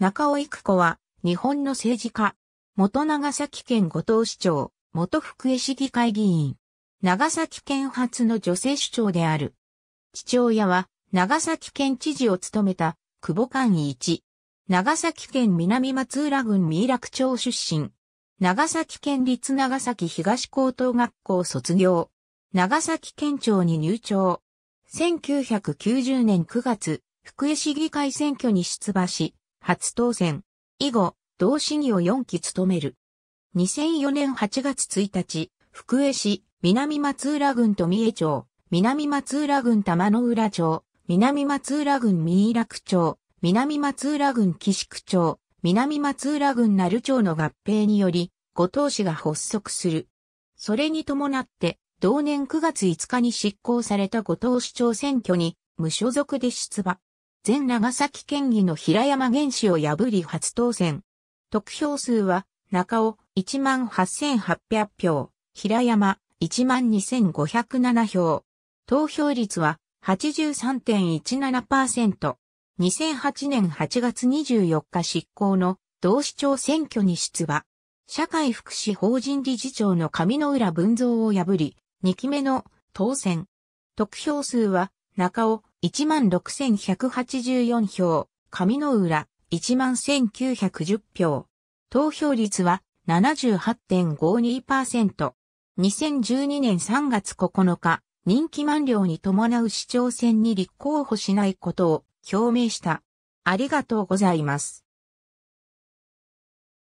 中尾育子は、日本の政治家、元長崎県五島市長、元福江市議会議員、長崎県初の女性市長である。父親は、長崎県知事を務めた、久保寛一。長崎県南松浦郡三楽町出身。長崎県立長崎東高等学校卒業。長崎県庁に入庁。1990年9月、福江市議会選挙に出馬し、初当選。以後、同市議を4期務める。2004年8月1日、福江市、南松浦郡富江町、南松浦郡玉野浦町、南松浦郡三井楽町、南松浦郡岸区町、南松浦郡鳴町の合併により、五島市が発足する。それに伴って、同年9月5日に執行された五島市長選挙に無所属で出馬。前長崎県議の平山玄氏を破り初当選。得票数は、中尾18,800票、平山12,507票。投票率は83.17%。2008年8月24日執行の同市長選挙に出馬。社会福祉法人理事長の上野浦文蔵を破り、2期目の当選。得票数は中尾16,184票、上の浦、11,910票。投票率は78.52%。2012年3月9日、人気満了に伴う市長選に立候補しないことを表明した。ありがとうございます。